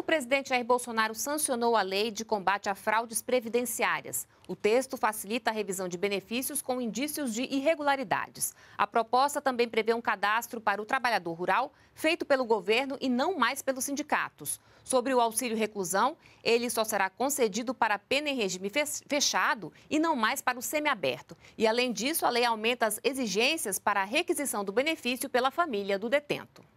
O presidente Jair Bolsonaro sancionou a lei de combate a fraudes previdenciárias. O texto facilita a revisão de benefícios com indícios de irregularidades. A proposta também prevê um cadastro para o trabalhador rural, feito pelo governo e não mais pelos sindicatos. Sobre o auxílio reclusão, ele só será concedido para pena em regime fechado e não mais para o semiaberto. E, além disso, a lei aumenta as exigências para a requisição do benefício pela família do detento.